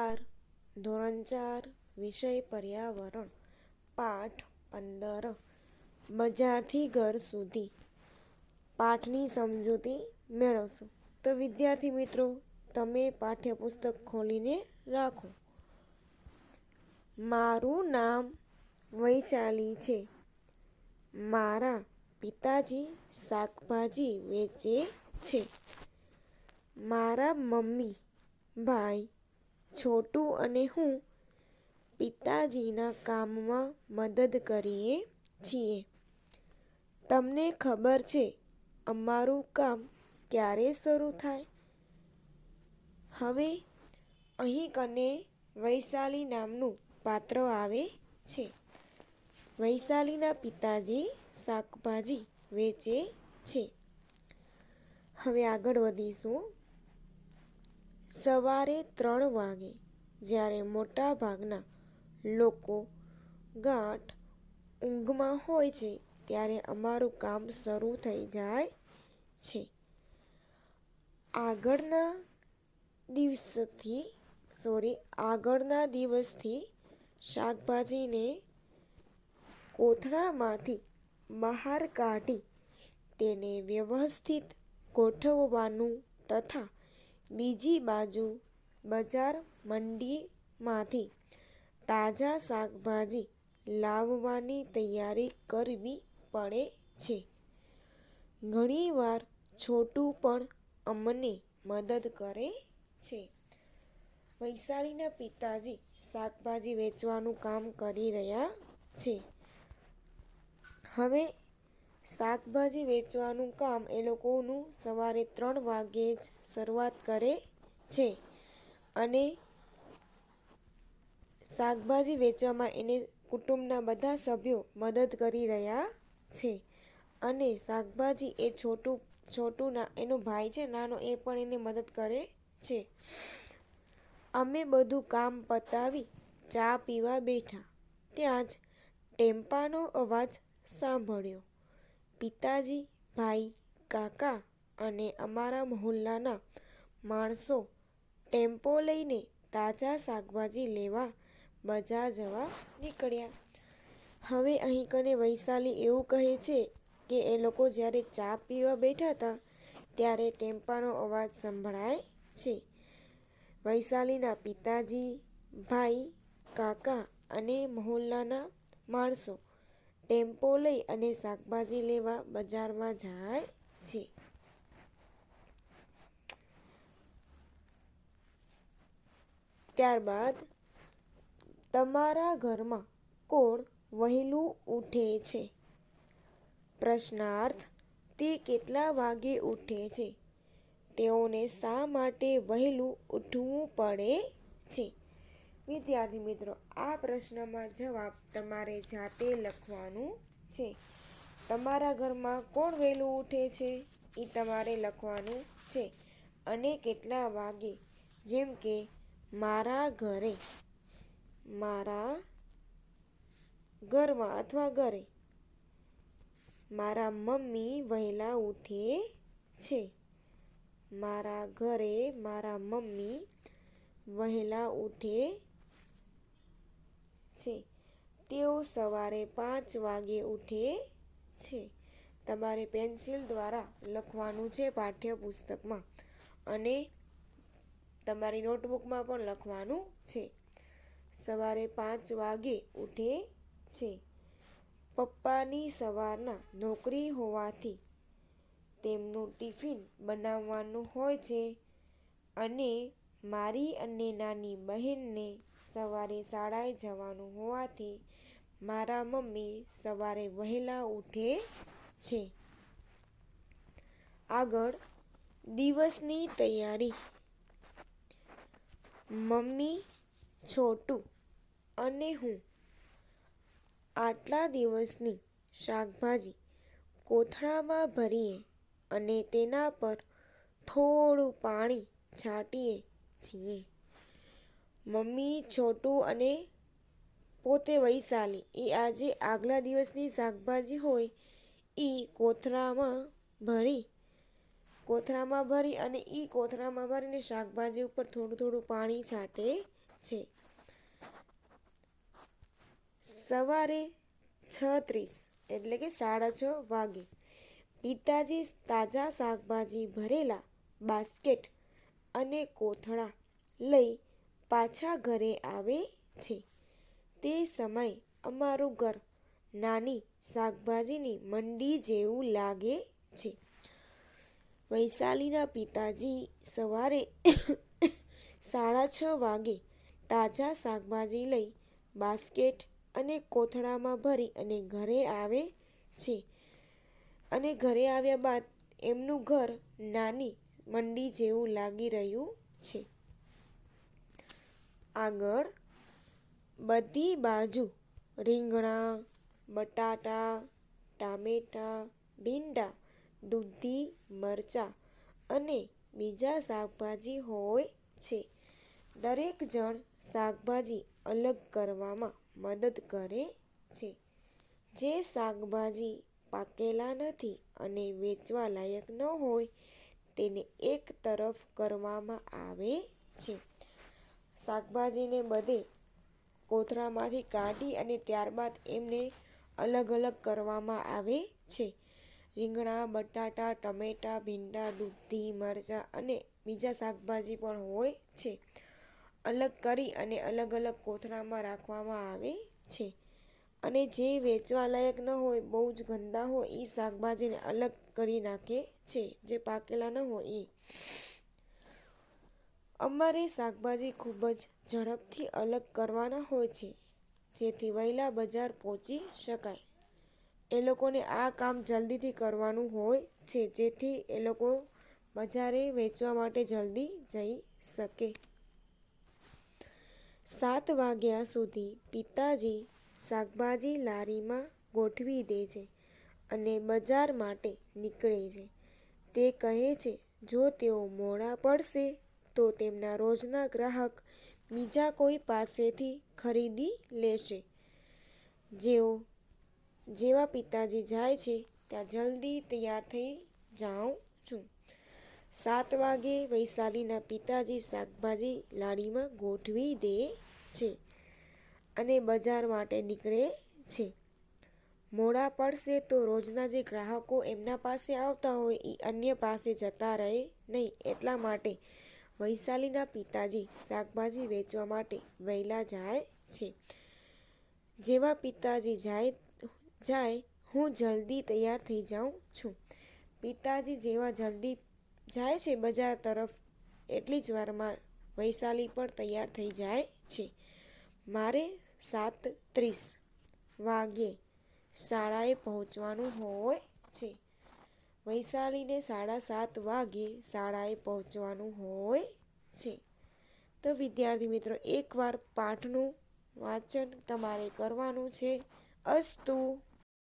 R ધોરણ ચાર વિષય પર્યાવરણ પાઠ પંદર બજારથી ઘર સુધી પાઠની સમજૂતી મેળવશો તો વિદ્યાર્થી મિત્રો તમે પાઠ્યપુસ્તક ખોલીને રાખો મારું નામ વૈશાલી છે મારા પિતાજી શાકભાજી વેચે છે મારા મમ્મી ભાઈ છોટું અને હું પિતાજીના કામમાં મદદ કરીએ છીએ તમને ખબર છે અમારું કામ ક્યારે શરૂ થાય હવે અહીં કને વૈશાલી નામનું પાત્ર આવે છે વૈશાલીના પિતાજી શાકભાજી વેચે છે હવે આગળ વધીશું સવારે ત્રણ વાગે જ્યારે મોટાભાગના લોકો ગાંઠ ઊંઘમાં હોય છે ત્યારે અમારું કામ શરૂ થઈ જાય છે આગળના દિવસથી સોરી આગળના દિવસથી શાકભાજીને કોથળામાંથી બહાર કાઢી તેને વ્યવસ્થિત ગોઠવવાનું તથા બીજી બાજુ બજાર મંડીમાંથી તાજા શાકભાજી લાવવાની તૈયારી કરવી પડે છે ઘણીવાર છોટું પણ અમને મદદ કરે છે વૈશાલીના પિતાજી શાકભાજી વેચવાનું કામ કરી રહ્યા છે હવે શાકભાજી વેચવાનું કામ એ લોકોનું સવારે ત્રણ વાગે જ શરૂઆત કરે છે અને શાકભાજી વેચવામાં એને કુટુંબના બધા સભ્યો મદદ કરી રહ્યા છે અને શાકભાજી એ છોટું છોટુના એનો ભાઈ છે નાનો એ પણ એને મદદ કરે છે અમે બધું કામ પતાવી ચા પીવા બેઠા ત્યાં જ ટેમ્પાનો અવાજ સાંભળ્યો પિતાજી ભાઈ કાકા અને અમારા મહોલ્લાના માણસો ટેમ્પો લઈને તાજા શાકભાજી લેવા બજાર જવા નીકળ્યા હવે અહીં કને વૈશાલી એવું કહે છે કે એ લોકો જ્યારે ચા પીવા બેઠા હતા ત્યારે ટેમ્પાનો અવાજ સંભળાય છે વૈશાલીના પિતાજી ભાઈ કાકા અને મહોલ્લાના માણસો ટેમ્પો લઈ અને શાકભાજી લેવા બજારમાં જાય છે ત્યારબાદ તમારા ઘરમાં કોણ વહેલું ઉઠે છે પ્રશ્નાર્થ તે કેટલા વાગે ઉઠે છે તેઓને શા માટે વહેલું ઉઠવું પડે છે વિદ્યાર્થી મિત્રો આ પ્રશ્નમાં જવાબ તમારે જાતે લખવાનું છે તમારા ઘરમાં કોણ વહેલું ઉઠે છે એ તમારે લખવાનું છે અને કેટલા વાગે જેમ કે મારા ઘરે મારા ઘરમાં અથવા ઘરે મારા મમ્મી વહેલા ઉઠે છે મારા ઘરે મારા મમ્મી વહેલા ઉઠે છે તેઓ સવારે પાંચ વાગે ઉઠે છે તમારે પેન્સિલ દ્વારા લખવાનું છે પાઠ્યપુસ્તકમાં અને તમારી નોટબુકમાં પણ લખવાનું છે સવારે પાંચ વાગે ઉઠે છે પપ્પાની સવારના નોકરી હોવાથી તેમનું ટિફિન બનાવવાનું હોય છે અને મારી અને નાની બહેનને સવારે શાળાએ જવાનું હોવાથી મારા મમ્મી સવારે વહેલા ઉઠે છે આગળ દિવસની તૈયારી મમ્મી છોટું અને હું આટલા દિવસની શાકભાજી કોથળામાં ભરીએ અને તેના પર થોડું પાણી છાંટીએ છીએ મમ્મી છોટું અને પોતે વૈશાલી એ આજે આગલા દિવસની શાકભાજી હોય એ કોથળામાં ભરી કોથળામાં ભરી અને એ કોથરામાં ભરીને શાકભાજી ઉપર થોડું થોડું પાણી છાંટે છે સવારે છ ત્રીસ એટલે કે સાડા છ વાગે પિતાજી તાજા શાકભાજી ભરેલા બાસ્કેટ અને કોથળા લઈ પાછા ઘરે આવે છે તે સમય અમારું ઘર નાની શાકભાજીની મંડી જેવું લાગે છે વૈશાલીના પિતાજી સવારે સાડા છ વાગે તાજા શાકભાજી લઈ બાસ્કેટ અને કોથળામાં ભરી અને ઘરે આવે છે અને ઘરે આવ્યા બાદ એમનું ઘર નાની મંડી જેવું લાગી રહ્યું છે આગળ બધી બાજુ રીંગણા બટાટા ટામેટાં ભીંડા દૂધી મરચાં અને બીજા શાકભાજી હોય છે દરેક જણ શાકભાજી અલગ કરવામાં મદદ કરે છે જે શાકભાજી પાકેલા નથી અને વેચવા લાયક ન હોય તેને એક તરફ કરવામાં આવે છે શાકભાજીને બધે કોથળામાંથી કાઢી અને ત્યારબાદ એમને અલગ અલગ કરવામાં આવે છે રીંગણા બટાટા ટમેટા ભીંડા દૂધી મરચાં અને બીજા શાકભાજી પણ હોય છે અલગ કરી અને અલગ અલગ કોથળામાં રાખવામાં આવે છે અને જે વેચવા લાયક ન હોય બહુ જ ગંદા હોય એ શાકભાજીને અલગ કરી નાખે છે જે પાકેલા ન હોય એ અમારે શાકભાજી ખૂબ જ ઝડપથી અલગ કરવાના હોય છે જેથી વહેલા બજાર પહોંચી શકાય એ લોકોને આ કામ જલ્દીથી કરવાનું હોય છે જેથી એ લોકો બજારે વેચવા માટે જલ્દી જઈ શકે સાત વાગ્યા સુધી પિતાજી શાકભાજી લારીમાં ગોઠવી દે છે અને બજાર માટે નીકળે છે તે કહે છે જો તેઓ મોડા પડશે તો તેમના રોજના ગ્રાહક બીજા કોઈ પાસેથી ખરીદી લેશે જેઓ જેવા પિતાજી જાય છે ત્યાં જલ્દી તૈયાર થઈ જાઉં છું સાત વાગે વૈશાલીના પિતાજી શાકભાજી લાડીમાં ગોઠવી દે છે અને બજાર માટે નીકળે છે મોડા પડશે તો રોજના જે ગ્રાહકો એમના પાસે આવતા હોય એ અન્ય પાસે જતા રહે નહીં એટલા માટે વૈશાલીના પિતાજી શાકભાજી વેચવા માટે વહેલા જાય છે જેવા પિતાજી જાય જાય હું જલ્દી તૈયાર થઈ જાઉં છું પિતાજી જેવા જલ્દી જાય છે બજાર તરફ એટલી જ વારમાં વૈશાલી પણ તૈયાર થઈ જાય છે મારે સાત ત્રીસ વાગે શાળાએ પહોંચવાનું હોય છે વૈશાલીને સાડા સાત વાગે શાળાએ પહોંચવાનું હોય છે તો વિદ્યાર્થી મિત્રો એકવાર પાઠનું વાંચન તમારે કરવાનું છે અસ્તુ